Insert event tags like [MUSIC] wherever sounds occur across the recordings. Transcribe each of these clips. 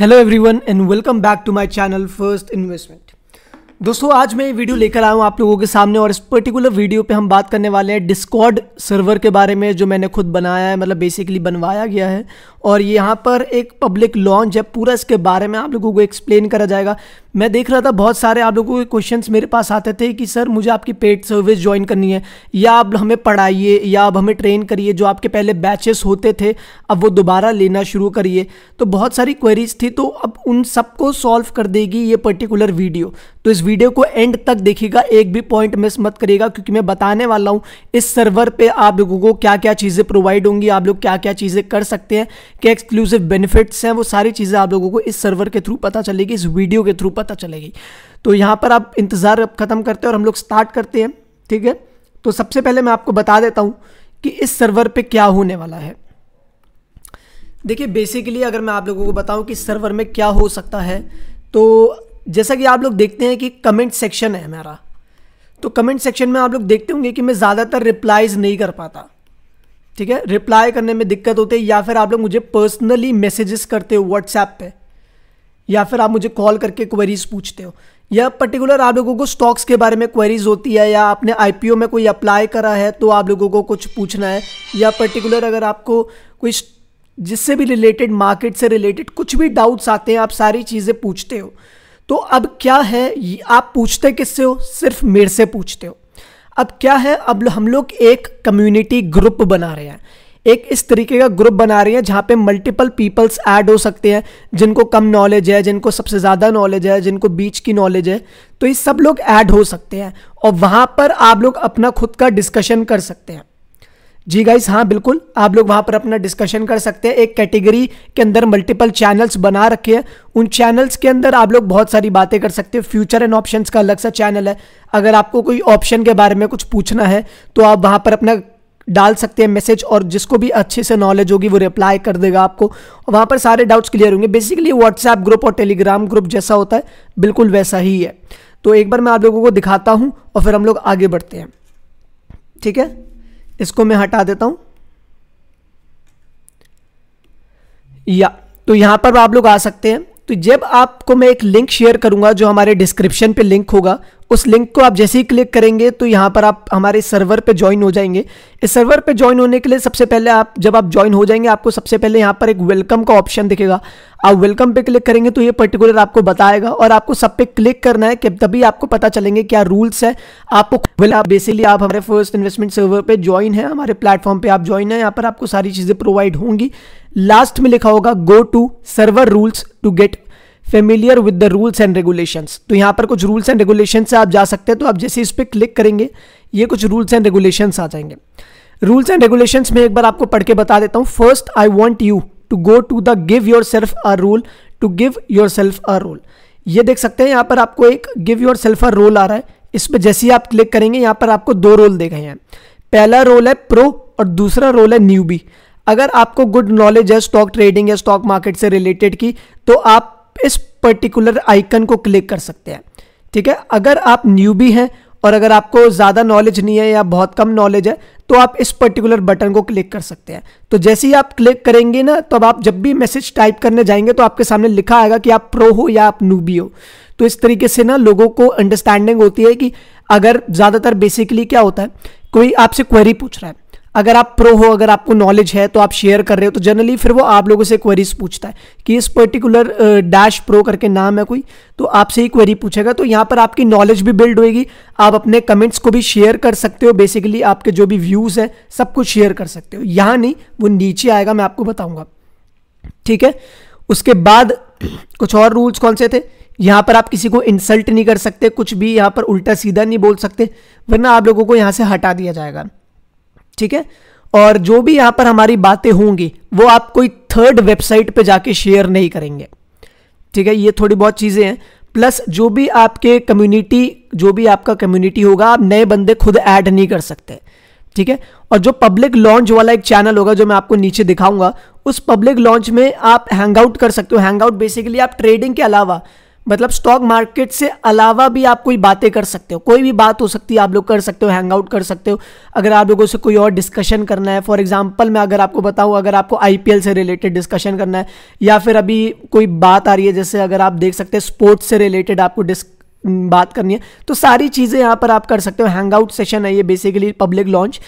Hello everyone and welcome back to my channel First Investment. दोस्तों आज मैं ये वीडियो लेकर आया हूँ आप लोगों के सामने और इस पर्टिकुलर वीडियो पे हम बात करने वाले हैं डिस्कॉर्ड सर्वर के बारे में जो मैंने खुद बनाया है मतलब बेसिकली बनवाया गया है और यहाँ पर एक पब्लिक लॉन्च है पूरा इसके बारे में आप लोगों को एक्सप्लेन करा जाएगा मैं देख रहा था बहुत सारे आप लोगों के क्वेश्चन मेरे पास आते थे कि सर मुझे आपकी पेड सर्विस ज्वाइन करनी है या आप हमें पढ़ाइए या आप हमें ट्रेन करिए जो आपके पहले बैचेस होते थे अब वो दोबारा लेना शुरू करिए तो बहुत सारी क्वेरीज थी तो अब उन सबको सॉल्व कर देगी ये पर्टिकुलर वीडियो तो इस वीडियो को एंड तक देखिएगा एक भी पॉइंट मिस मत करिएगा क्योंकि मैं बताने वाला हूँ इस सर्वर पे आप लोगों को क्या क्या चीज़ें प्रोवाइड होंगी आप लोग क्या क्या चीज़ें कर सकते हैं क्या एक्सक्लूसिव बेनिफिट्स हैं वो सारी चीज़ें आप लोगों को इस सर्वर के थ्रू पता चलेगी इस वीडियो के थ्रू पता चलेगी तो यहाँ पर आप इंतज़ार ख़त्म करते हैं और हम लोग स्टार्ट करते हैं ठीक है तो सबसे पहले मैं आपको बता देता हूँ कि इस सर्वर पे क्या होने वाला है देखिए बेसिकली अगर मैं आप लोगों को बताऊं कि सर्वर में क्या हो सकता है तो जैसा कि आप लोग देखते हैं कि कमेंट सेक्शन है मेरा तो कमेंट सेक्शन में आप लोग देखते होंगे कि मैं ज़्यादातर रिप्लाईज़ नहीं कर पाता ठीक है रिप्लाई करने में दिक्कत होती है या फिर आप लोग मुझे पर्सनली मैसेजेस करते हो व्हाट्सएप पे या फिर आप मुझे कॉल करके क्वेरीज पूछते हो या पर्टिकुलर आप लोगों को स्टॉक्स के बारे में क्वेरीज होती है या आपने आईपीओ में कोई अप्लाई करा है तो आप लोगों को कुछ पूछना है या पर्टिकुलर अगर आपको कोई जिससे भी रिलेटेड मार्केट से रिलेटेड कुछ भी डाउट्स आते हैं आप सारी चीज़ें पूछते हो तो अब क्या है आप पूछते किससे हो सिर्फ मेरे से पूछते हो अब क्या है अब हम लोग एक कम्युनिटी ग्रुप बना रहे हैं एक इस तरीके का ग्रुप बना रहे हैं जहाँ पे मल्टीपल पीपल्स ऐड हो सकते हैं जिनको कम नॉलेज है जिनको सबसे ज़्यादा नॉलेज है जिनको बीच की नॉलेज है तो ये सब लोग ऐड हो सकते हैं और वहाँ पर आप लोग अपना खुद का डिस्कशन कर सकते हैं जी गाइस हाँ बिल्कुल आप लोग वहाँ पर अपना डिस्कशन कर सकते हैं एक कैटेगरी के अंदर मल्टीपल चैनल्स बना रखे हैं उन चैनल्स के अंदर आप लोग बहुत सारी बातें कर सकते हैं फ्यूचर एंड ऑप्शंस का अलग सा चैनल है अगर आपको कोई ऑप्शन के बारे में कुछ पूछना है तो आप वहाँ पर अपना डाल सकते हैं मैसेज और जिसको भी अच्छे से नॉलेज होगी वो रिप्लाई कर देगा आपको वहाँ पर सारे डाउट्स क्लियर होंगे बेसिकली व्हाट्सएप ग्रुप और टेलीग्राम ग्रुप जैसा होता है बिल्कुल वैसा ही है तो एक बार मैं आप लोगों को दिखाता हूँ और फिर हम लोग आगे बढ़ते हैं ठीक है इसको मैं हटा देता हूं या तो यहां पर आप लोग आ सकते हैं तो जब आपको मैं एक लिंक शेयर करूंगा जो हमारे डिस्क्रिप्शन पे लिंक होगा उस लिंक को आप जैसे ही क्लिक करेंगे तो यहाँ पर आप हमारे सर्वर पे ज्वाइन हो जाएंगे इस सर्वर पे ज्वाइन होने के लिए सबसे पहले आप जब आप ज्वाइन हो जाएंगे आपको सबसे पहले यहाँ पर एक वेलकम का ऑप्शन दिखेगा आप वेलकम पे क्लिक करेंगे तो ये पर्टिकुलर आपको बताएगा और आपको सब पे क्लिक करना है कि तभी आपको पता चलेंगे क्या रूल्स है आपको आप बेसिकली आप हमारे फर्स्ट इन्वेस्टमेंट सर्वर पे ज्वाइन है हमारे प्लेटफॉर्म पर आप ज्वाइन है यहाँ पर आपको सारी चीज़ें प्रोवाइड होंगी लास्ट में लिखा होगा go to server rules to get familiar with the rules and regulations तो यहाँ पर कुछ रूल्स एंड रेगुलेशन से आप जा सकते हैं तो आप जैसे इस पर क्लिक करेंगे ये कुछ रूल्स एंड रेगुलेशंस आ जाएंगे रूल्स एंड रेगुलेशंस में एक बार आपको पढ़ के बता देता हूँ first I want you to go to the give your self a rule to give your self a role ये देख सकते हैं यहाँ पर आपको एक give your self a role आ रहा है इस पर जैसे ही आप क्लिक करेंगे यहाँ पर आपको दो रोल देखे हैं पहला रोल है प्रो और दूसरा रोल है न्यूबी अगर आपको गुड नॉलेज है स्टॉक ट्रेडिंग या स्टॉक मार्केट से रिलेटेड की तो आप इस पर्टिकुलर आइकन को क्लिक कर सकते हैं ठीक है अगर आप न्यू भी हैं और अगर आपको ज़्यादा नॉलेज नहीं है या बहुत कम नॉलेज है तो आप इस पर्टिकुलर बटन को क्लिक कर सकते हैं तो जैसे ही आप क्लिक करेंगे ना तब तो आप जब भी मैसेज टाइप करने जाएंगे तो आपके सामने लिखा आएगा कि आप प्रो हो या आप नूबी हो तो इस तरीके से ना लोगों को अंडरस्टैंडिंग होती है कि अगर ज़्यादातर बेसिकली क्या होता है कोई आपसे क्वेरी पूछ रहा है अगर आप प्रो हो अगर आपको नॉलेज है तो आप शेयर कर रहे हो तो जनरली फिर वो आप लोगों से क्वेरीज पूछता है कि इस पर्टिकुलर डैश प्रो करके नाम है कोई तो आपसे ही क्वेरी पूछेगा तो यहाँ पर आपकी नॉलेज भी बिल्ड होएगी आप अपने कमेंट्स को भी शेयर कर सकते हो बेसिकली आपके जो भी व्यूज़ हैं सब कुछ शेयर कर सकते हो यहाँ नहीं वो नीचे आएगा मैं आपको बताऊँगा ठीक है उसके बाद कुछ और रूल्स कौन से थे यहाँ पर आप किसी को इंसल्ट नहीं कर सकते कुछ भी यहाँ पर उल्टा सीधा नहीं बोल सकते वरना आप लोगों को यहाँ से हटा दिया जाएगा ठीक है और जो भी यहां पर हमारी बातें होंगी वो आप कोई थर्ड वेबसाइट पे जाके शेयर नहीं करेंगे ठीक है ये थोड़ी बहुत चीज़ें हैं प्लस जो भी आपके कम्युनिटी जो भी आपका कम्युनिटी होगा आप नए बंदे खुद ऐड नहीं कर सकते ठीक है और जो पब्लिक लॉन्च वाला एक चैनल होगा जो मैं आपको नीचे दिखाऊंगा उस पब्लिक लॉन्च में आप हैंग आउट कर सकते हो हैंग आउट बेसिकली आप ट्रेडिंग के अलावा मतलब स्टॉक मार्केट से अलावा भी आप कोई बातें कर सकते हो कोई भी बात हो सकती है आप लोग कर सकते हो हैंग आउट कर सकते हो अगर आप लोगों से कोई और डिस्कशन करना है फॉर एग्जांपल मैं अगर आपको बताऊं अगर आपको आईपीएल से रिलेटेड डिस्कशन करना है या फिर अभी कोई बात आ रही है जैसे अगर आप देख सकते हैं स्पोर्ट्स से रिलेटेड आपको डिस्क बात करनी है तो सारी चीज़ें यहाँ पर आप कर सकते हो हैंग आउट सेशन है ये बेसिकली पब्लिक लॉन्च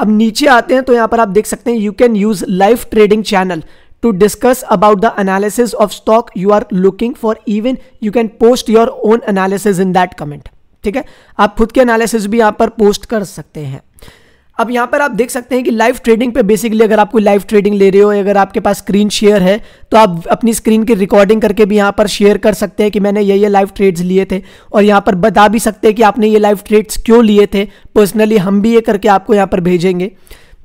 अब नीचे आते हैं तो यहाँ पर आप देख सकते हैं you can use live trading channel to discuss about the analysis of stock you are looking for even you can post your own analysis in that comment ठीक है आप खुद के एनालिसिस भी यहाँ पर पोस्ट कर सकते हैं अब यहां पर आप देख सकते हैं कि लाइव ट्रेडिंग पे बेसिकली अगर आपको लाइव ट्रेडिंग ले रहे हो अगर आपके पास स्क्रीन शेयर है तो आप अपनी स्क्रीन की रिकॉर्डिंग करके भी यहाँ पर शेयर कर सकते हैं कि मैंने ये ये लाइव ट्रेड्स लिए थे और यहां पर बता भी सकते हैं कि आपने ये लाइव ट्रेड्स क्यों लिए थे पर्सनली हम भी ये करके आपको यहां पर भेजेंगे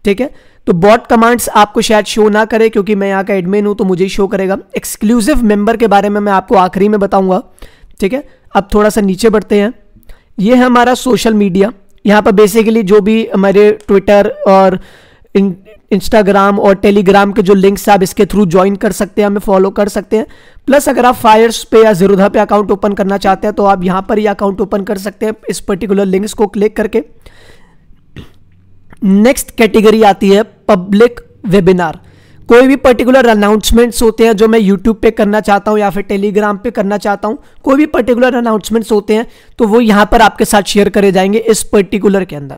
ठीक है तो बॉट कमांड्स आपको शायद शो ना करे क्योंकि मैं यहाँ का एडमिन हूँ तो मुझे ही शो करेगा एक्सक्लूसिव मेंबर के बारे में मैं आपको आखिरी में बताऊँगा ठीक है अब थोड़ा सा नीचे बढ़ते हैं ये है हमारा सोशल मीडिया यहाँ पर बेसिकली जो भी हमारे ट्विटर और इंस्टाग्राम और टेलीग्राम के जो लिंक्स आप इसके थ्रू ज्वाइन कर सकते हैं हमें फॉलो कर सकते हैं प्लस अगर आप फायर्स पे या जीरोधा पे अकाउंट ओपन करना चाहते हैं तो आप यहाँ पर ही अकाउंट ओपन कर सकते हैं इस पर्टिकुलर लिंक्स को क्लिक करके नेक्स्ट कैटेगरी आती है पब्लिक वेबिनार कोई भी पर्टिकुलर अनाउंसमेंट्स होते हैं जो मैं यूट्यूब पे करना चाहता हूँ या फिर टेलीग्राम पे करना चाहता हूँ कोई भी पर्टिकुलर अनाउंसमेंट्स होते हैं तो वो यहाँ पर आपके साथ शेयर करे जाएंगे इस पर्टिकुलर के अंदर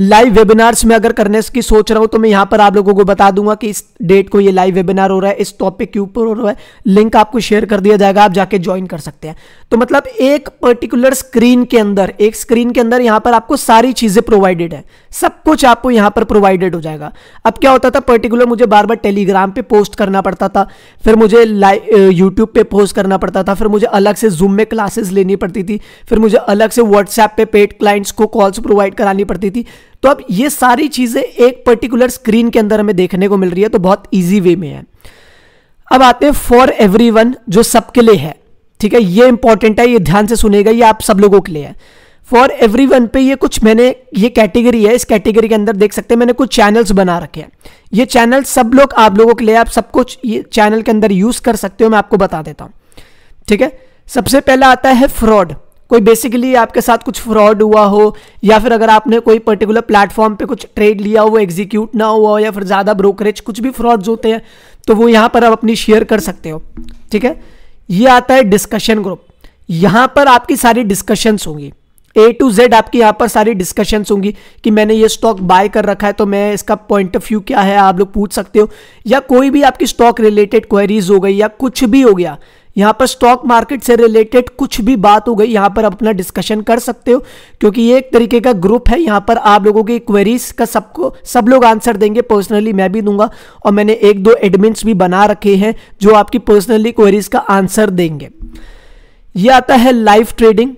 लाइव वेबिनार्स में अगर करने की सोच रहा हूँ तो मैं यहाँ पर आप लोगों को बता दूंगा कि इस डेट को ये लाइव वेबिनार हो रहा है इस टॉपिक के ऊपर हो रहा है लिंक आपको शेयर कर दिया जाएगा आप जाके ज्वाइन कर सकते हैं तो मतलब एक पर्टिकुलर स्क्रीन के अंदर एक स्क्रीन के अंदर यहां पर आपको सारी चीज़ें प्रोवाइडेड है सब कुछ आपको यहां पर प्रोवाइडेड हो जाएगा अब क्या होता था पर्टिकुलर मुझे बार बार टेलीग्राम पे पोस्ट करना पड़ता था फिर मुझे यूट्यूब पे पोस्ट करना पड़ता था फिर मुझे अलग से जूम में क्लासेस लेनी पड़ती थी फिर मुझे अलग से व्हाट्सएप पे पेड क्लाइंट्स को कॉल्स प्रोवाइड करानी पड़ती थी तो अब ये सारी चीज़ें एक पर्टिकुलर स्क्रीन के अंदर हमें देखने को मिल रही है तो बहुत ईजी वे में है अब आते हैं फॉर एवरी जो सबके लिए है ठीक है ये इंपॉर्टेंट है ये ध्यान से सुनेगा ये आप सब लोगों के लिए है फॉर एवरी वन पे ये कुछ मैंने ये कैटेगरी है इस कैटेगरी के अंदर देख सकते हैं मैंने कुछ चैनल्स बना रखे हैं ये चैनल सब लोग आप लोगों के लिए आप सब कुछ ये चैनल के अंदर यूज कर सकते हो मैं आपको बता देता हूँ ठीक है सबसे पहला आता है फ्रॉड कोई बेसिकली आपके साथ कुछ फ्रॉड हुआ हो या फिर अगर आपने कोई पर्टिकुलर प्लेटफॉर्म पे कुछ ट्रेड लिया हो एग्जीक्यूट ना हुआ हो या फिर ज़्यादा ब्रोकरेज कुछ भी फ्रॉड्स होते हैं तो वो यहाँ पर आप अपनी शेयर कर सकते हो ठीक है ये आता है डिस्कशन ग्रुप यहां पर आपकी सारी डिस्कशंस होंगी ए टू जेड आपकी यहाँ पर सारी डिस्कशंस होंगी कि मैंने ये स्टॉक बाय कर रखा है तो मैं इसका पॉइंट ऑफ व्यू क्या है आप लोग पूछ सकते हो या कोई भी आपकी स्टॉक रिलेटेड क्वेरीज हो गई या कुछ भी हो गया यहाँ पर स्टॉक मार्केट से रिलेटेड कुछ भी बात हो गई यहाँ पर अपना डिस्कशन कर सकते हो क्योंकि ये एक तरीके का ग्रुप है यहाँ पर आप लोगों की क्वेरीज का सबको सब लोग आंसर देंगे पर्सनली मैं भी दूंगा और मैंने एक दो एडमिन्स भी बना रखे हैं जो आपकी पर्सनली क्वेरीज का आंसर देंगे ये आता है लाइव ट्रेडिंग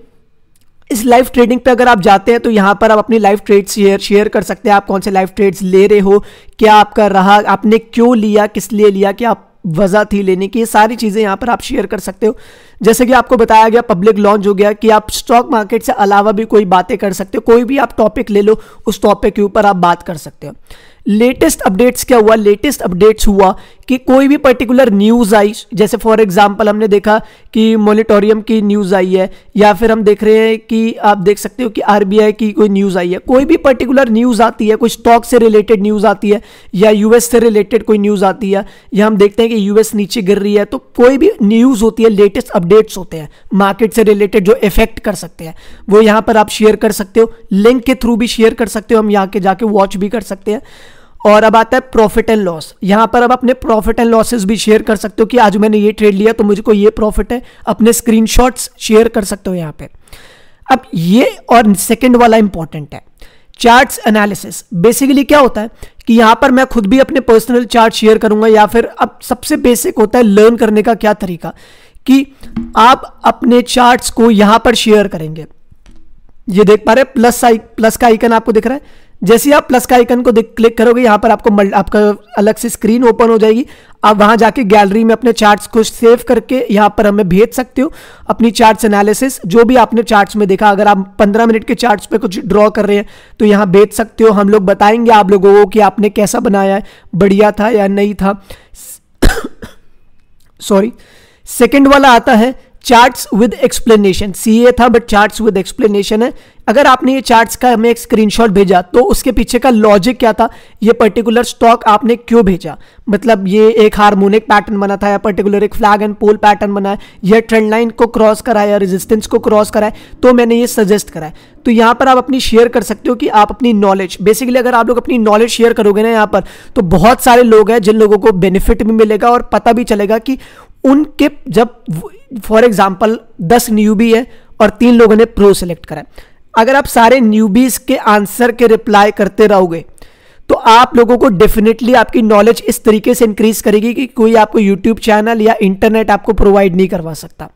इस लाइव ट्रेडिंग पे अगर आप जाते हैं तो यहाँ पर आप अपनी लाइव ट्रेड शेयर शेयर कर सकते हैं आप कौन से लाइव ट्रेड्स ले रहे हो क्या आपका रहा आपने क्यों लिया किस लिए लिया क्या आप वजह थी लेने की ये सारी चीज़ें यहाँ पर आप शेयर कर सकते हो जैसे कि आपको बताया गया पब्लिक लॉन्च हो गया कि आप स्टॉक मार्केट से अलावा भी कोई बातें कर सकते हो कोई भी आप टॉपिक ले लो उस टॉपिक के ऊपर आप बात कर सकते हो लेटेस्ट अपडेट्स क्या हुआ लेटेस्ट अपडेट्स हुआ कि कोई भी पर्टिकुलर न्यूज़ आई जैसे फॉर एग्जांपल हमने देखा कि मोनिटोरियम की न्यूज़ आई है या फिर हम देख रहे हैं कि आप देख सकते हो कि आरबीआई की कोई न्यूज़ आई है कोई भी पर्टिकुलर न्यूज़ आती है कोई स्टॉक से रिलेटेड न्यूज़ आती है या यूएस से रिलेटेड कोई न्यूज़ आती है या हम देखते हैं कि यूएस नीचे गिर रही है तो कोई भी न्यूज़ होती है लेटेस्ट अपडेट्स होते हैं मार्केट से रिलेटेड जो इफेक्ट कर सकते हैं वो यहाँ पर आप शेयर कर सकते हो लिंक के थ्रू भी शेयर कर सकते हो हम यहाँ के जाके वॉच भी कर सकते हैं और अब आता है प्रॉफिट एंड लॉस यहां पर अब अपने प्रॉफिट एंड लॉसेस भी शेयर कर सकते हो कि आज मैंने ये ट्रेड लिया तो मुझको ये प्रॉफिट है अपने स्क्रीनशॉट्स शेयर कर सकते हो यहां पे अब ये और सेकेंड वाला इंपॉर्टेंट है चार्ट्स एनालिसिस बेसिकली क्या होता है कि यहां पर मैं खुद भी अपने पर्सनल चार्ट शेयर करूंगा या फिर अब सबसे बेसिक होता है लर्न करने का क्या तरीका कि आप अपने चार्ट्स को यहां पर शेयर करेंगे ये देख पा रहे प्लस आई प्लस का आइकन आपको दिख रहा है जैसे आप प्लस का आइकन को क्लिक करोगे यहाँ पर आपको आपका अलग से स्क्रीन ओपन हो जाएगी आप वहाँ जाके गैलरी में अपने चार्ट्स को सेव करके यहाँ पर हमें भेज सकते हो अपनी चार्ट्स एनालिसिस जो भी आपने चार्ट्स में देखा अगर आप 15 मिनट के चार्ट्स पे कुछ ड्रॉ कर रहे हैं तो यहाँ भेज सकते हो हम लोग बताएंगे आप लोगों को कि आपने कैसा बनाया है बढ़िया था या नहीं था सॉरी [COUGHS] सेकेंड वाला आता है चार्ट्स विद एक्सप्लेनेशन ए था बट चार्ट्स विद एक्सप्लेनेशन है अगर आपने ये चार्ट्स का हमें एक स्क्रीनशॉट भेजा तो उसके पीछे का लॉजिक क्या था ये पर्टिकुलर स्टॉक आपने क्यों भेजा मतलब ये एक हारमोनिक पैटर्न बना था या पर्टिकुलर एक फ्लैग एंड पोल पैटर्न बना है या ट्रेंड लाइन को क्रॉस कराया या रेजिस्टेंस को क्रॉस कराए तो मैंने ये सजेस्ट कराया तो यहाँ पर आप अपनी शेयर कर सकते हो कि आप अपनी नॉलेज बेसिकली अगर आप लोग अपनी नॉलेज शेयर करोगे ना यहाँ पर तो बहुत सारे लोग हैं जिन लोगों को बेनिफिट भी मिलेगा और पता भी चलेगा कि उनके जब फॉर एग्जाम्पल दस न्यूबी है और तीन लोगों ने प्रो सेलेक्ट करा अगर आप सारे न्यूबीज के आंसर के रिप्लाई करते रहोगे तो आप लोगों को डेफिनेटली आपकी नॉलेज इस तरीके से इंक्रीज करेगी कि कोई आपको यूट्यूब चैनल या इंटरनेट आपको प्रोवाइड नहीं करवा सकता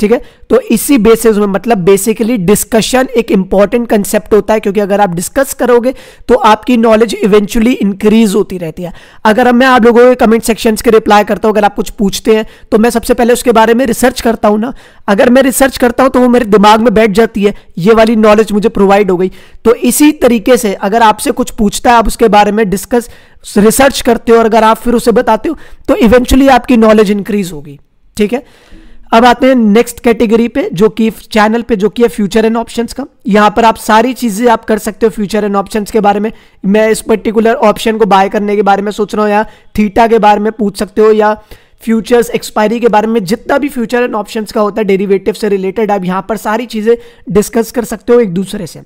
ठीक है तो इसी बेसिस में मतलब बेसिकली डिस्कशन एक इंपॉर्टेंट कंसेप्ट होता है क्योंकि अगर आप डिस्कस करोगे तो आपकी नॉलेज इवेंचुअली इंक्रीज होती रहती है अगर मैं आप लोगों के कमेंट सेक्शंस के रिप्लाई करता हूं अगर आप कुछ पूछते हैं तो मैं सबसे पहले उसके बारे में रिसर्च करता हूं ना अगर मैं रिसर्च करता हूं तो वो मेरे दिमाग में बैठ जाती है ये वाली नॉलेज मुझे प्रोवाइड हो गई तो इसी तरीके से अगर आपसे कुछ पूछता है आप उसके बारे में डिस्कस रिसर्च करते हो और अगर आप फिर उसे बताते हो तो इवेंचुअली आपकी नॉलेज इंक्रीज होगी ठीक है अब आते हैं नेक्स्ट कैटेगरी पे जो कि चैनल पे जो कि है फ्यूचर एंड ऑप्शंस का यहाँ पर आप सारी चीज़ें आप कर सकते हो फ्यूचर एंड ऑप्शंस के बारे में मैं इस पर्टिकुलर ऑप्शन को बाय करने के बारे में सोच रहा हूँ या थीटा के बारे में पूछ सकते हो या फ्यूचर्स एक्सपायरी के बारे में जितना भी फ्यूचर एंड ऑप्शंस का होता है डेरिवेटिव से रिलेटेड आप यहाँ पर सारी चीज़ें डिस्कस कर सकते हो एक दूसरे से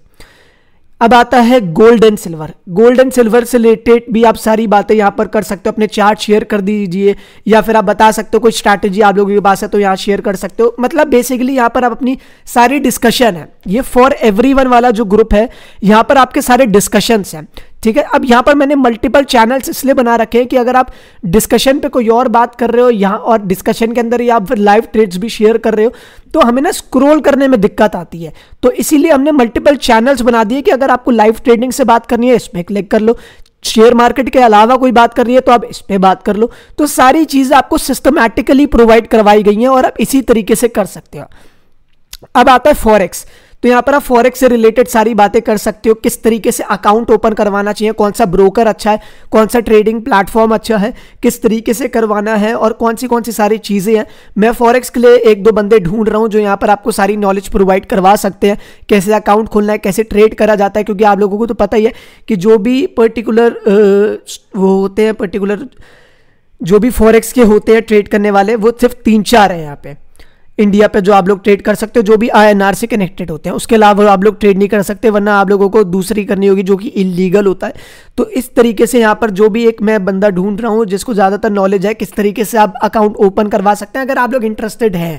अब आता है gold and silver gold and silver से रिलेटेड भी आप सारी बातें यहाँ पर कर सकते हो अपने चार्ट शेयर कर दीजिए या फिर आप बता सकते हो कोई स्ट्रैटेजी आप लोगों के पास है तो यहाँ शेयर कर सकते हो मतलब बेसिकली यहाँ पर आप अपनी सारी डिस्कशन है ये फॉर एवरी वाला जो ग्रुप है यहाँ पर आपके सारे डिस्कशंस हैं ठीक है अब यहाँ पर मैंने मल्टीपल चैनल्स इसलिए बना रखे हैं कि अगर आप डिस्कशन पे कोई और बात कर रहे हो यहाँ और डिस्कशन के अंदर या फिर लाइव ट्रेड्स भी शेयर कर रहे हो तो हमें ना स्क्रोल करने में दिक्कत आती है तो इसीलिए हमने मल्टीपल चैनल्स बना दिए कि अगर आपको लाइव ट्रेडिंग से बात करनी है इस पर क्लिक कर लो शेयर मार्केट के अलावा कोई बात कर रही है तो आप इस पर बात कर लो तो सारी चीज़ें आपको सिस्टमैटिकली प्रोवाइड करवाई गई हैं और आप इसी तरीके से कर सकते हो अब आता है फॉरेक्स तो यहाँ पर आप फॉरेक्स से रिलेटेड सारी बातें कर सकते हो किस तरीके से अकाउंट ओपन करवाना चाहिए कौन सा ब्रोकर अच्छा है कौन सा ट्रेडिंग प्लेटफॉर्म अच्छा है किस तरीके से करवाना है और कौन सी कौन सी सारी चीज़ें हैं मैं फॉरेक्स के लिए एक दो बंदे ढूंढ रहा हूँ जो यहाँ पर आपको सारी नॉलेज प्रोवाइड करवा सकते हैं कैसे अकाउंट खोलना है कैसे ट्रेड करा जाता है क्योंकि आप लोगों को तो पता ही है कि जो भी पर्टिकुलर वो होते हैं पर्टिकुलर जो भी फॉरेक्स के होते हैं ट्रेड करने वाले वो सिर्फ तीन चार हैं यहाँ पे इंडिया पे जो आप लोग ट्रेड कर सकते हो जो भी आईएनआर से कनेक्टेड होते हैं उसके अलावा आप लोग ट्रेड नहीं कर सकते वरना आप लोगों को दूसरी करनी होगी जो कि इलीगल होता है तो इस तरीके से यहाँ पर जो भी एक मैं बंदा ढूंढ रहा हूँ जिसको ज़्यादातर नॉलेज है किस तरीके से आप अकाउंट ओपन करवा सकते हैं अगर आप लोग इंटरेस्टेड हैं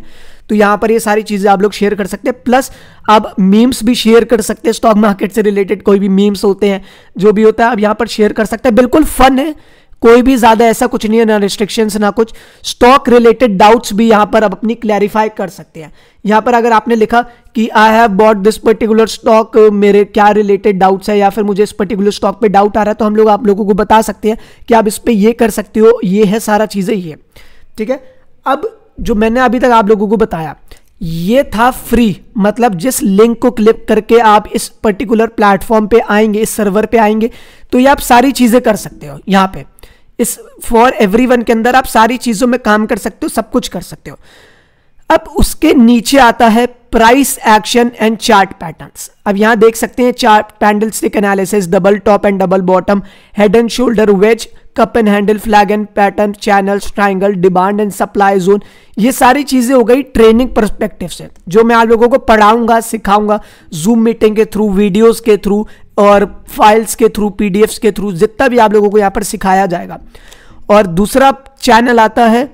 तो यहाँ पर ये सारी चीज़ें आप लोग शेयर कर सकते हैं प्लस आप मीम्स भी शेयर कर सकते हैं स्टॉक मार्केट से रिलेटेड कोई भी मीम्स होते हैं जो भी होता है आप यहाँ पर शेयर कर सकते हैं बिल्कुल फन है कोई भी ज्यादा ऐसा कुछ नहीं है ना रिस्ट्रिक्शंस ना कुछ स्टॉक रिलेटेड डाउट्स भी यहां पर आप अपनी क्लैरिफाई कर सकते हैं यहां पर अगर आपने लिखा कि I have bought this particular stock मेरे क्या रिलेटेड डाउट्स है या फिर मुझे इस पर्टिकुलर स्टॉक पे डाउट आ रहा है तो हम लोग आप लोगों को बता सकते हैं कि आप इस पर ये कर सकते हो ये है सारा चीज़ें ये ठीक है अब जो मैंने अभी तक आप लोगों को बताया ये था फ्री मतलब जिस लिंक को क्लिक करके आप इस पर्टिकुलर प्लेटफॉर्म पे आएंगे इस सर्वर पे आएंगे तो ये आप सारी चीज़ें कर सकते हो यहाँ पे इस फॉर एवरी के अंदर आप सारी चीज़ों में काम कर सकते हो सब कुछ कर सकते हो अब उसके नीचे आता है price action and chart patterns अब यहां देख सकते हैं chart candlestick analysis double top and double bottom head and shoulder wedge cup and handle flag and pattern channels triangle demand and supply zone ये सारी चीज़ें हो गई ट्रेनिंग परस्पेक्टिव से जो मैं आप लोगों को पढ़ाऊंगा सिखाऊंगा जूम मीटिंग के थ्रू वीडियोज के थ्रू और फाइल्स के थ्रू पीडीएफ्स के थ्रू जितना भी आप लोगों को यहाँ पर सिखाया जाएगा और दूसरा चैनल आता है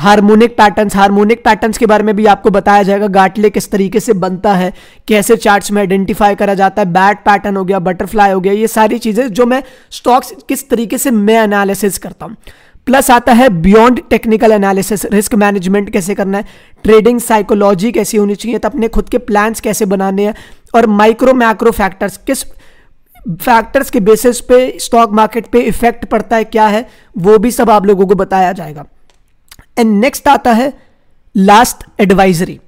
हार्मोनिक पैटर्न्स हार्मोनिक पैटर्न्स के बारे में भी आपको बताया जाएगा गाटले किस तरीके से बनता है कैसे चार्ट्स में आइडेंटिफाई करा जाता है बैट पैटर्न हो गया बटरफ्लाई हो गया ये सारी चीज़ें जो मैं स्टॉक्स किस तरीके से मैं एनालिसिस करता हूँ प्लस आता है beyond technical analysis risk management कैसे करना है ट्रेडिंग साइकोलॉजी कैसी होनी चाहिए तो अपने खुद के प्लान्स कैसे बनाने हैं और माइक्रो मैक्रो फैक्टर्स किस फैक्टर्स के बेसिस पे स्टॉक मार्केट पे इफेक्ट पड़ता है क्या है वो भी सब आप लोगों को बताया जाएगा एंड नेक्स्ट आता है लास्ट एडवाइजरी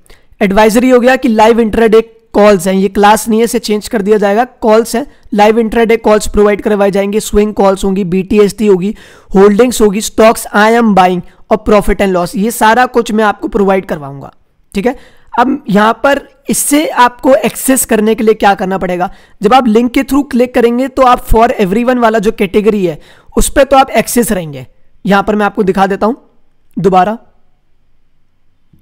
एडवाइजरी हो गया कि लाइव इंटरडे कॉल्स हैं ये क्लास नहीं है इसे चेंज कर दिया जाएगा कॉल्स हैं लाइव इंटरडे कॉल्स प्रोवाइड करवाए जाएंगे स्विंग कॉल्स होंगी बीटीएसटी होगी होल्डिंग्स होगी स्टॉक्स आई एम बाइंग और प्रॉफिट एंड लॉस ये सारा कुछ मैं आपको प्रोवाइड करवाऊंगा ठीक है अब यहां पर इससे आपको एक्सेस करने के लिए क्या करना पड़ेगा जब आप लिंक के थ्रू क्लिक करेंगे तो आप फॉर एवरीवन वाला जो कैटेगरी है उस पर तो आप एक्सेस रहेंगे यहां पर मैं आपको दिखा देता हूं दोबारा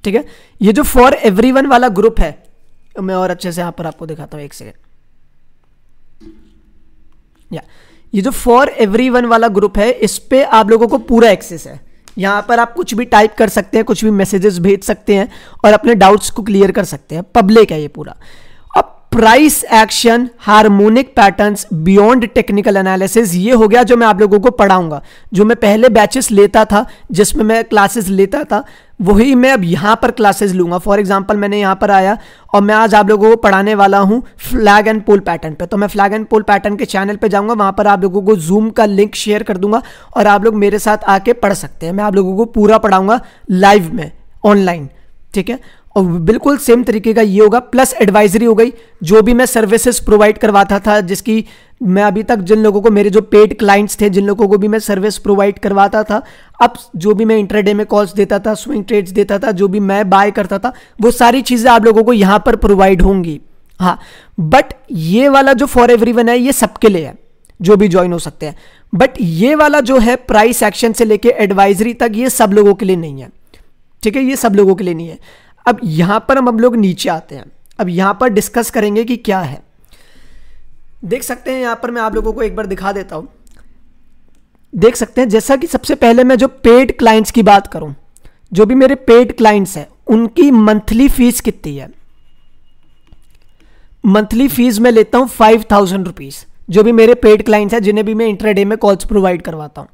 ठीक है ये जो फॉर एवरीवन वाला ग्रुप है तो मैं और अच्छे से यहाँ पर आपको दिखाता हूँ एक सेकेंड या ये जो फॉर एवरी वन वाला ग्रुप है इस पर आप लोगों को पूरा एक्सेस है यहाँ पर आप कुछ भी टाइप कर सकते हैं कुछ भी मैसेजेस भेज सकते हैं और अपने डाउट्स को क्लियर कर सकते हैं पब्लिक है ये पूरा price action harmonic patterns beyond technical analysis ये हो गया जो मैं आप लोगों को पढ़ाऊंगा जो मैं पहले बैचेस लेता था जिसमें मैं क्लासेस लेता था वही मैं अब यहाँ पर क्लासेस लूंगा फॉर एग्जाम्पल मैंने यहाँ पर आया और मैं आज आप लोगों को पढ़ाने वाला हूँ फ्लैग एंड पोल पैटर्न पे तो मैं फ्लैग एंड पोल पैटर्न के चैनल पे जाऊँगा वहाँ पर आप लोगों को जूम का लिंक शेयर कर दूंगा और आप लोग मेरे साथ आके पढ़ सकते हैं मैं आप लोगों को पूरा पढ़ाऊँगा लाइव में ऑनलाइन ठीक है और बिल्कुल सेम तरीके का ये होगा प्लस एडवाइजरी हो गई जो भी मैं सर्विसेज प्रोवाइड करवाता था जिसकी मैं अभी तक जिन लोगों को मेरे जो पेड क्लाइंट्स थे जिन लोगों को भी मैं सर्विस प्रोवाइड करवाता था अब जो भी मैं इंटरडे में कॉल्स देता था स्विंग ट्रेड्स देता था जो भी मैं बाय करता था वो सारी चीज़ें आप लोगों को यहाँ पर प्रोवाइड होंगी हाँ बट ये वाला जो फॉर एवरी है ये सबके लिए है जो भी ज्वाइन हो सकते हैं बट ये वाला जो है प्राइस एक्शन से लेके एडवाइजरी तक ये सब लोगों के लिए नहीं है ठीक है ये सब लोगों के लिए नहीं है अब यहाँ पर हम हम लोग नीचे आते हैं अब यहाँ पर डिस्कस करेंगे कि क्या है देख सकते हैं यहाँ पर मैं आप लोगों को एक बार दिखा देता हूँ देख सकते हैं जैसा कि सबसे पहले मैं जो पेड क्लाइंट्स की बात करूँ जो भी मेरे पेड क्लाइंट्स हैं उनकी मंथली फीस कितनी है मंथली फीस मैं लेता हूँ फाइव थाउजेंड रुपीज़ जो भी मेरे पेड क्लाइंट्स हैं जिन्हें भी मैं इंटरडे में कॉल्स प्रोवाइड करवाता हूँ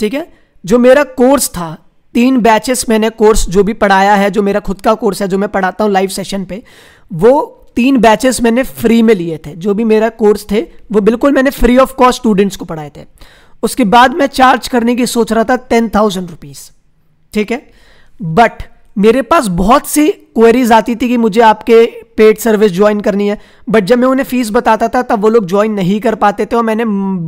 ठीक है जो मेरा कोर्स था तीन बैचेस मैंने कोर्स जो भी पढ़ाया है जो मेरा खुद का कोर्स है जो मैं पढ़ाता हूँ लाइव सेशन पे वो तीन बैचेस मैंने फ्री में लिए थे जो भी मेरा कोर्स थे वो बिल्कुल मैंने फ्री ऑफ कॉस्ट स्टूडेंट्स को पढ़ाए थे उसके बाद मैं चार्ज करने की सोच रहा था टेन थाउजेंड रुपीज़ ठीक है बट मेरे पास बहुत सी क्वेरीज आती थी कि मुझे आपके पेड सर्विस ज्वाइन करनी है बट जब मैं उन्हें फ़ीस बताता था तब वो लोग ज्वाइन नहीं कर पाते थे और मैंने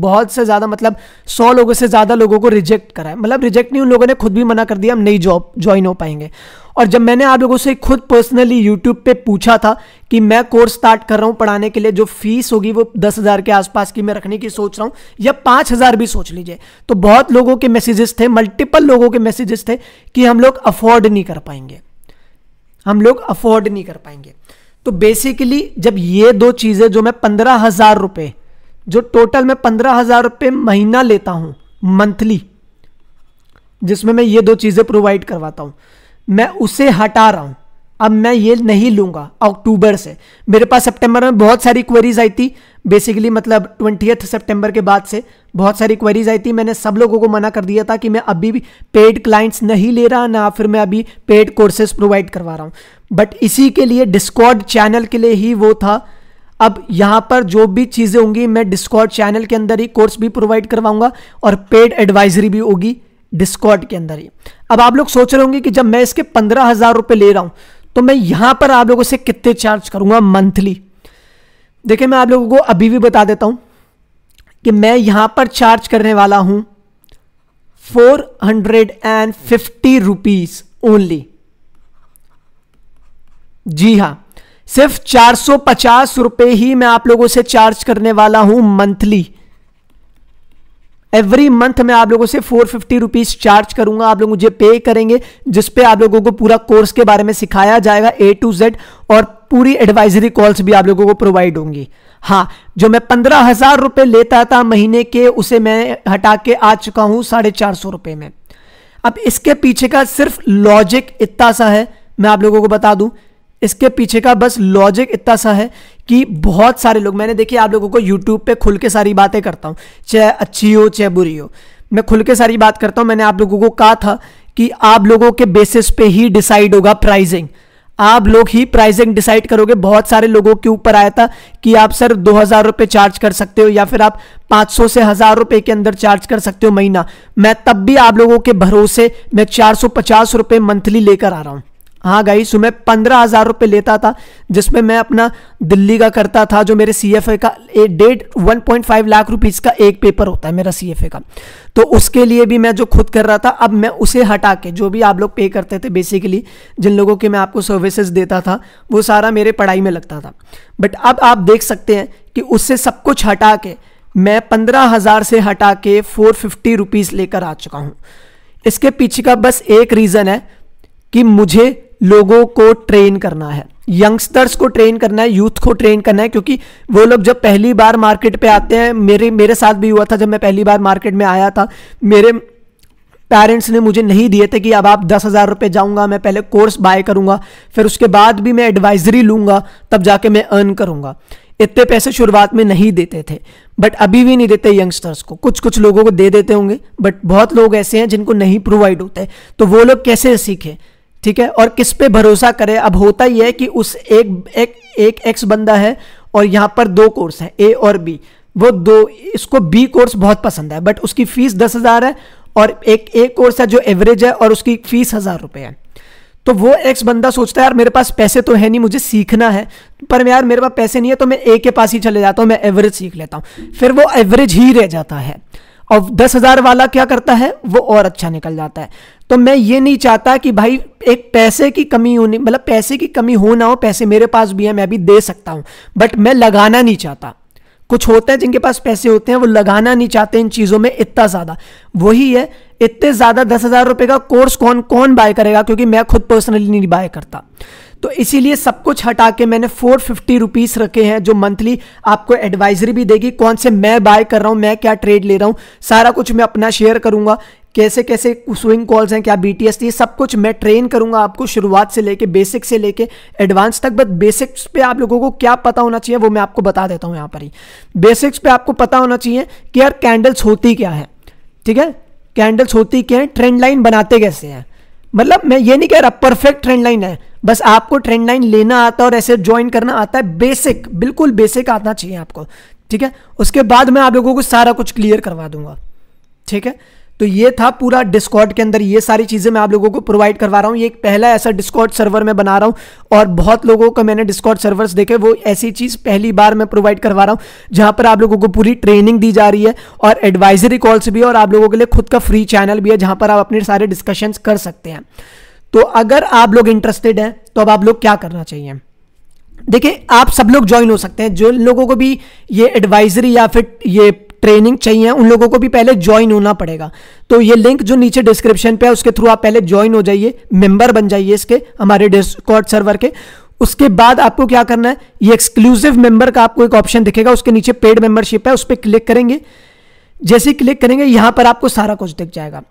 बहुत से ज़्यादा मतलब सौ लोगों से ज़्यादा लोगों को रिजेक्ट करा है मतलब रिजेक्ट नहीं उन लोगों ने खुद भी मना कर दिया हम नई जॉब ज्वाइन हो पाएंगे और जब मैंने आप लोगों से खुद पर्सनली यूट्यूब पे पूछा था कि मैं कोर्स स्टार्ट कर रहा हूँ पढ़ाने के लिए जो फीस होगी वो दस हज़ार के आसपास की मैं रखने की सोच रहा हूँ या पाँच हज़ार भी सोच लीजिए तो बहुत लोगों के मैसेजेस थे मल्टीपल लोगों के मैसेजेस थे कि हम लोग अफोर्ड नहीं कर पाएंगे हम लोग अफोर्ड नहीं कर पाएंगे तो बेसिकली जब ये दो चीज़ें जो मैं पंद्रह हज़ार रुपये जो टोटल मैं पंद्रह हज़ार रुपये महीना लेता हूँ मंथली जिसमें मैं ये दो चीज़ें प्रोवाइड करवाता हूँ मैं उसे हटा रहा हूँ अब मैं ये नहीं लूँगा अक्टूबर से मेरे पास सितंबर में बहुत सारी क्वेरीज आई थी बेसिकली मतलब ट्वेंटी सितंबर के बाद से बहुत सारी क्वेरीज आई थी मैंने सब लोगों को मना कर दिया था कि मैं अभी भी पेड क्लाइंट्स नहीं ले रहा ना फिर मैं अभी पेड कोर्सेज प्रोवाइड करवा रहा हूँ बट इसी के लिए डिस्कॉर्ड चैनल के लिए ही वो था अब यहाँ पर जो भी चीज़ें होंगी मैं डिस्कॉर्ड चैनल के अंदर ही कोर्स भी प्रोवाइड करवाऊंगा और पेड एडवाइजरी भी होगी डिस्कॉर्ड के अंदर ही अब आप लोग सोच रहे होंगे कि जब मैं इसके पंद्रह हज़ार रुपये ले रहा हूँ तो मैं यहाँ पर आप लोगों से कितने चार्ज करूँगा मंथली देखिए मैं आप लोगों को अभी भी बता देता हूँ कि मैं यहाँ पर चार्ज करने वाला हूँ four hundred and fifty rupees only जी हाँ सिर्फ चार सौ पचास रुपए ही मैं आप लोगों से चार्ज करने वाला हूं मंथली एवरी मंथ मैं आप लोगों से फोर फिफ्टी रुपीज चार्ज करूंगा आप लोग मुझे पे करेंगे जिसपे आप लोगों को पूरा कोर्स के बारे में सिखाया जाएगा ए टू जेड और पूरी एडवाइजरी कॉल्स भी आप लोगों को प्रोवाइड होंगी हाँ जो मैं पंद्रह हजार रुपए लेता था महीने के उसे मैं हटा के आ चुका हूं साढ़े चार सौ रुपए में अब इसके पीछे का सिर्फ लॉजिक इतना सा है मैं आप लोगों को बता दूं इसके पीछे का बस लॉजिक इतना सा है कि बहुत सारे लोग मैंने देखिए आप लोगों को यूट्यूब पे खुल के सारी बातें करता हूँ चाहे अच्छी हो चाहे बुरी हो मैं खुल के सारी बात करता हूँ मैंने आप लोगों को कहा था कि आप लोगों के बेसिस पे ही डिसाइड होगा प्राइजिंग आप लोग ही प्राइजिंग डिसाइड करोगे बहुत सारे लोगों के ऊपर आया था कि आप सर दो हज़ार रुपये चार्ज कर सकते हो या फिर आप 500 से हज़ार रुपए के अंदर चार्ज कर सकते हो महीना मैं तब भी आप लोगों के भरोसे मैं चार सौ पचास रुपए मंथली लेकर आ रहा हूं हाँ गाई सो तो मैं पंद्रह हज़ार रुपये लेता था जिसमें मैं अपना दिल्ली का करता था जो मेरे सी एफ ए का डेढ़ one point five lakh rupees का एक पेपर होता है मेरा सी एफ ए का तो उसके लिए भी मैं जो खुद कर रहा था अब मैं उसे हटा के जो भी आप लोग पे करते थे बेसिकली जिन लोगों की मैं आपको सर्विसेज देता था वो सारा मेरे पढ़ाई में लगता था बट अब आप देख सकते हैं कि उससे सब कुछ हटा के मैं पंद्रह हज़ार से हटा के फोर फिफ्टी रुपीज़ लेकर आ चुका हूँ इसके पीछे का बस एक रीज़न है कि मुझे लोगों को ट्रेन करना है यंगस्टर्स को ट्रेन करना है यूथ को ट्रेन करना है क्योंकि वो लोग जब पहली बार मार्केट पे आते हैं मेरे मेरे साथ भी हुआ था जब मैं पहली बार मार्केट में आया था मेरे पेरेंट्स ने मुझे नहीं दिए थे कि अब आप दस हज़ार रुपये जाऊँगा मैं पहले कोर्स बाय करूँगा फिर उसके बाद भी मैं एडवाइजरी लूँगा तब जाके मैं अर्न करूँगा इतने पैसे शुरुआत में नहीं देते थे बट अभी भी नहीं देते यंगस्टर्स को कुछ कुछ लोगों को दे देते होंगे बट बहुत लोग ऐसे हैं जिनको नहीं प्रोवाइड होते तो वो लोग कैसे सीखें ठीक है और किस पे भरोसा करें अब होता ही है कि उस एक एक एक एक्स बंदा है और यहाँ पर दो कोर्स है ए और बी वो दो इसको बी कोर्स बहुत पसंद है बट उसकी फीस दस हज़ार है और एक ए कोर्स है जो एवरेज है और उसकी फीस हज़ार रुपये है तो वो एक्स बंदा सोचता है यार मेरे पास पैसे तो है नहीं मुझे सीखना है पर यार मेरे पास पैसे नहीं है तो मैं ए के पास ही चले जाता हूँ मैं एवरेज सीख लेता हूँ फिर वो एवरेज ही रह जाता है और दस हज़ार वाला क्या करता है वो और अच्छा निकल जाता है तो मैं ये नहीं चाहता कि भाई एक पैसे की कमी होनी मतलब पैसे की कमी हो ना हो पैसे मेरे पास भी है मैं भी दे सकता हूं बट मैं लगाना नहीं चाहता कुछ होता है जिनके पास पैसे होते हैं वो लगाना नहीं चाहते इन चीज़ों में इतना ज़्यादा वही है इतने ज़्यादा दस हज़ार रुपए का कोर्स कौन कौन बाय करेगा क्योंकि मैं खुद पर्सनली नहीं बाय करता तो इसीलिए सब कुछ हटा के मैंने फोर फिफ्टी रुपीज़ रखे हैं जो मंथली आपको एडवाइजरी भी देगी कौन से मैं बाय कर रहा हूँ मैं क्या ट्रेड ले रहा हूँ सारा कुछ मैं अपना शेयर करूंगा कैसे कैसे स्विंग कॉल्स हैं क्या बी टी ये सब कुछ मैं ट्रेन करूंगा आपको शुरुआत से लेके बेसिक से लेके एडवांस तक बट बेसिक्स पे आप लोगों को क्या पता होना चाहिए वो मैं आपको बता देता हूं यहां पर ही बेसिक्स पे आपको पता होना चाहिए कि यार कैंडल्स होती क्या है ठीक है कैंडल्स होती क्या है ट्रेंड लाइन बनाते कैसे हैं मतलब मैं ये नहीं कह रहा परफेक्ट ट्रेंड लाइन है बस आपको ट्रेंड लाइन लेना आता है और ऐसे ज्वाइन करना आता है बेसिक बिल्कुल बेसिक आना चाहिए आपको ठीक है उसके बाद मैं आप लोगों को सारा कुछ क्लियर करवा दूंगा ठीक है तो ये था पूरा डिस्कॉर्ड के अंदर ये सारी चीज़ें मैं आप लोगों को प्रोवाइड करवा रहा हूँ ये पहला ऐसा डिस्कॉर्ड सर्वर मैं बना रहा हूँ और बहुत लोगों का मैंने डिस्कॉर्ड सर्वर्स देखे वो ऐसी चीज़ पहली बार मैं प्रोवाइड करवा रहा हूँ जहाँ पर आप लोगों को पूरी ट्रेनिंग दी जा रही है और एडवाइजरी कॉल्स भी है और आप लोगों के लिए खुद का फ्री चैनल भी है जहाँ पर आप अपने सारे डिस्कशंस कर सकते हैं तो अगर आप लोग इंटरेस्टेड हैं तो अब आप लोग क्या करना चाहिए देखिए आप सब लोग ज्वाइन हो सकते हैं जो लोगों को भी ये एडवाइजरी या फिर ये ट्रेनिंग चाहिए उन लोगों को भी पहले ज्वाइन होना पड़ेगा तो ये लिंक जो नीचे डिस्क्रिप्शन पे है उसके थ्रू आप पहले ज्वाइन हो जाइए मेंबर बन जाइए इसके हमारे डिस्कॉर्ड सर्वर के उसके बाद आपको क्या करना है ये एक्सक्लूसिव मेंबर का आपको एक ऑप्शन दिखेगा उसके नीचे पेड मेंबरशिप है उस पर क्लिक करेंगे जैसे क्लिक करेंगे यहां पर आपको सारा कुछ दिख जाएगा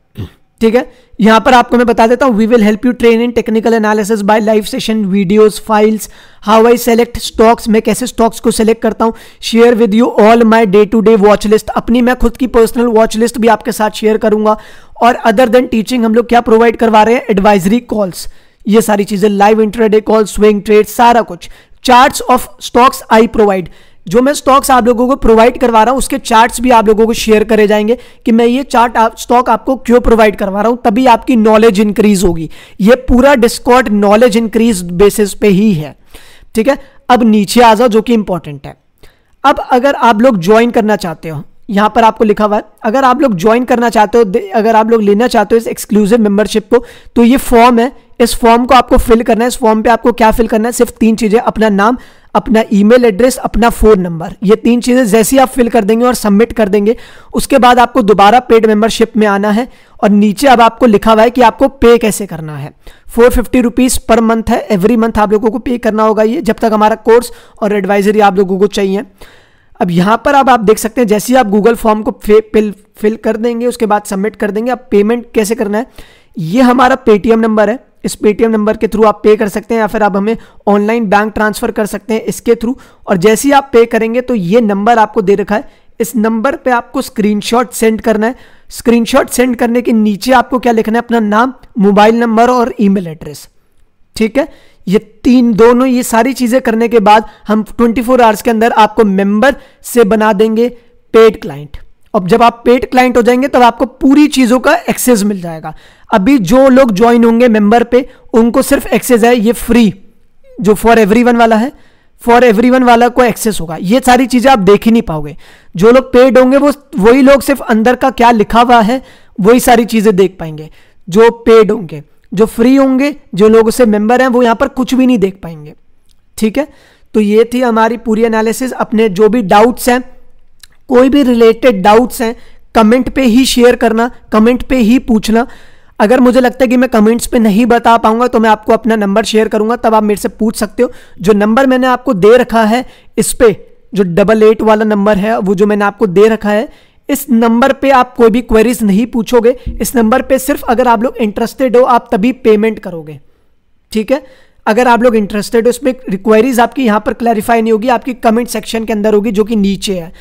ठीक है यहां पर आपको मैं बता देता हूं we will help you train in technical analysis by live session videos files how I select stocks मैं कैसे स्टॉक्स को सेलेक्ट करता हूं share with you all my day to day watch list अपनी मैं खुद की पर्सनल वॉच लिस्ट भी आपके साथ शेयर करूंगा और अदर देन टीचिंग हम लोग क्या प्रोवाइड करवा रहे हैं एडवाइजरी कॉल्स ये सारी चीज़ें live intraday call swing trade सारा कुछ chart of stocks I provide जो मैं स्टॉक्स आप लोगों को प्रोवाइड करवा रहा हूँ उसके चार्ट्स भी आप लोगों को शेयर करे जाएंगे कि मैं ये चार्ट आप, स्टॉक आपको क्यों प्रोवाइड करवा रहा हूँ तभी आपकी नॉलेज इंक्रीज होगी ये पूरा डिस्कॉट नॉलेज इंक्रीज बेसिस पे ही है ठीक है अब नीचे आ जाओ जो कि इंपॉर्टेंट है अब अगर आप लोग ज्वाइन करना चाहते हो यहां पर आपको लिखा हुआ है अगर आप लोग ज्वाइन करना चाहते हो अगर आप लोग लेना चाहते हो इस एक्सक्लूसिव मेंबरशिप को तो ये फॉर्म है इस फॉर्म को आपको फिल करना है इस फॉर्म पे आपको क्या फिल करना है सिर्फ तीन चीज़ें अपना नाम अपना ईमेल एड्रेस अपना फ़ोन नंबर ये तीन चीज़ें जैसी आप फिल कर देंगे और सबमिट कर देंगे उसके बाद आपको दोबारा पेड मेंबरशिप में आना है और नीचे अब आपको लिखा हुआ है कि आपको पे कैसे करना है four fifty rupees per month है एवरी मंथ आप लोगों को पे करना होगा ये जब तक हमारा कोर्स और एडवाइजरी आप लोगों को चाहिए अब यहाँ पर अब आप देख सकते हैं जैसे ही आप गूगल फॉर्म को फिल फिल कर देंगे उसके बाद सबमिट कर देंगे अब पेमेंट कैसे करना है ये हमारा पेटीएम नंबर है इस पेटीएम नंबर के थ्रू आप पे कर सकते हैं या फिर आप हमें ऑनलाइन बैंक ट्रांसफ़र कर सकते हैं इसके थ्रू और जैसे ही आप पे करेंगे तो ये नंबर आपको दे रखा है इस नंबर पे आपको स्क्रीनशॉट सेंड करना है स्क्रीनशॉट सेंड करने के नीचे आपको क्या लिखना है अपना नाम मोबाइल नंबर और ईमेल एड्रेस ठीक है ये तीन दोनों ये सारी चीज़ें करने के बाद हम 24 फोर आवर्स के अंदर आपको मेंबर से बना देंगे पेड क्लाइंट अब जब आप पेड क्लाइंट हो जाएंगे तब आपको पूरी चीज़ों का एक्सेस मिल जाएगा अभी जो लोग ज्वाइन होंगे मेंबर पे उनको सिर्फ एक्सेस है ये फ्री जो फॉर एवरीवन वाला है फॉर एवरीवन वाला को एक्सेस होगा ये सारी चीज़ें आप देख ही नहीं पाओगे जो लोग पेड होंगे वो वही लोग सिर्फ अंदर का क्या लिखा हुआ है वही सारी चीज़ें देख पाएंगे जो पेड होंगे जो फ्री होंगे जो लोग उसे मेंबर हैं वो यहां पर कुछ भी नहीं देख पाएंगे ठीक है तो ये थी हमारी पूरी एनालिसिस अपने जो भी डाउट्स हैं कोई भी रिलेटेड डाउट्स हैं कमेंट पे ही शेयर करना कमेंट पे ही पूछना अगर मुझे लगता है कि मैं कमेंट्स पे नहीं बता पाऊंगा तो मैं आपको अपना नंबर शेयर करूंगा तब आप मेरे से पूछ सकते हो जो नंबर मैंने आपको दे रखा है इस पर जो डबल एट वाला नंबर है वो जो मैंने आपको दे रखा है इस नंबर पे आप कोई भी क्वेरीज नहीं पूछोगे इस नंबर पे सिर्फ अगर आप लोग इंटरेस्टेड हो आप तभी पेमेंट करोगे ठीक है अगर आप लोग इंटरेस्टेड हो इसमें रिक्वायरीज आपकी यहाँ पर क्लैरिफाई नहीं होगी आपकी कमेंट सेक्शन के अंदर होगी जो कि नीचे है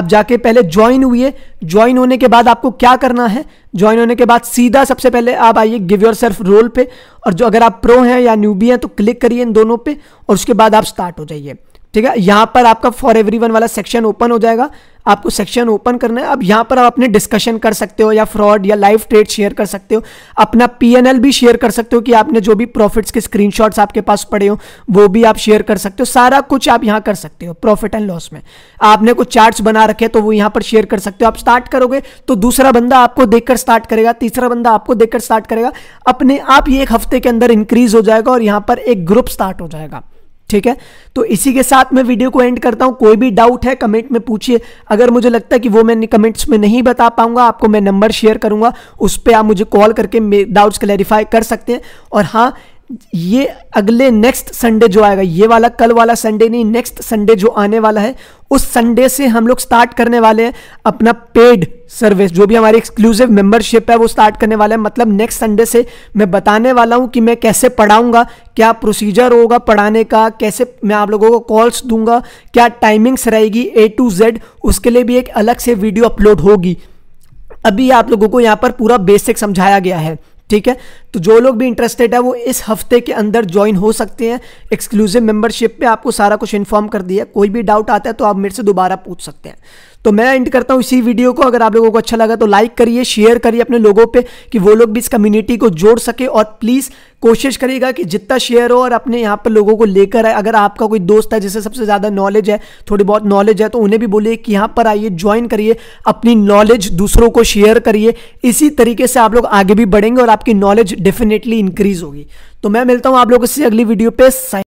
आप जाके पहले ज्वाइन हुए ज्वाइन होने के बाद आपको क्या करना है ज्वाइन होने के बाद सीधा सबसे पहले आप आइए गिव योर सेल्फ रोल पे और जो अगर आप प्रो हैं या न्यूबी हैं तो क्लिक करिए इन दोनों पे और उसके बाद आप स्टार्ट हो जाइए ठीक है यहाँ पर आपका फॉर एवरी वाला सेक्शन ओपन हो जाएगा आपको सेक्शन ओपन करना है अब यहाँ पर आप अपने डिस्कशन कर सकते हो या फ्रॉड या लाइव ट्रेड शेयर कर सकते हो अपना पी भी शेयर कर सकते हो कि आपने जो भी प्रॉफिट्स के स्क्रीन आपके पास पड़े हो वो भी आप शेयर कर सकते हो सारा कुछ आप यहाँ कर सकते हो प्रॉफिट एंड लॉस में आपने कुछ चार्ट बना रखे तो वो यहाँ पर शेयर कर सकते हो आप स्टार्ट करोगे तो दूसरा बंदा आपको देखकर स्टार्ट करेगा तीसरा बंदा आपको देखकर स्टार्ट करेगा अपने आप ये एक हफ्ते के अंदर इंक्रीज हो जाएगा और यहाँ पर एक ग्रुप स्टार्ट हो जाएगा ठीक है तो इसी के साथ मैं वीडियो को एंड करता हूँ कोई भी डाउट है कमेंट में पूछिए अगर मुझे लगता है कि वो मैं कमेंट्स में नहीं बता पाऊंगा आपको मैं नंबर शेयर करूंगा उस पर आप मुझे कॉल करके डाउट्स क्लैरिफाई कर सकते हैं और हाँ ये अगले नेक्स्ट संडे जो आएगा ये वाला कल वाला संडे नहीं नेक्स्ट संडे जो आने वाला है उस संडे से हम लोग स्टार्ट करने वाले हैं अपना पेड सर्विस जो भी हमारी एक्सक्लूसिव मेंबरशिप है वो स्टार्ट करने वाला है मतलब नेक्स्ट संडे से मैं बताने वाला हूँ कि मैं कैसे पढ़ाऊँगा क्या प्रोसीजर होगा पढ़ाने का कैसे मैं आप लोगों को कॉल्स दूंगा क्या टाइमिंग्स रहेगी ए टू जेड उसके लिए भी एक अलग से वीडियो अपलोड होगी अभी आप लोगों को यहाँ पर पूरा बेसिक समझाया गया है ठीक है तो जो लोग भी इंटरेस्टेड है वो इस हफ्ते के अंदर ज्वाइन हो सकते हैं एक्सक्लूसिव मेंबरशिप पे आपको सारा कुछ इन्फॉर्म कर दिया कोई भी डाउट आता है तो आप मेरे से दोबारा पूछ सकते हैं तो मैं एंड करता हूँ इसी वीडियो को अगर आप लोगों को अच्छा लगा तो लाइक करिए शेयर करिए अपने लोगों पे कि वो लोग भी इस कम्युनिटी को जोड़ सके और प्लीज़ कोशिश करिएगा कि जितना शेयर हो और अपने यहाँ पर लोगों को लेकर आए अगर आपका कोई दोस्त है जिसे सबसे ज़्यादा नॉलेज है थोड़ी बहुत नॉलेज है तो उन्हें भी बोलिए कि यहाँ पर आइए ज्वाइन करिए अपनी नॉलेज दूसरों को शेयर करिए इसी तरीके से आप लोग आगे भी बढ़ेंगे और आपकी नॉलेज डेफिनेटली इंक्रीज होगी तो मैं मिलता हूँ आप लोगों से अगली वीडियो पर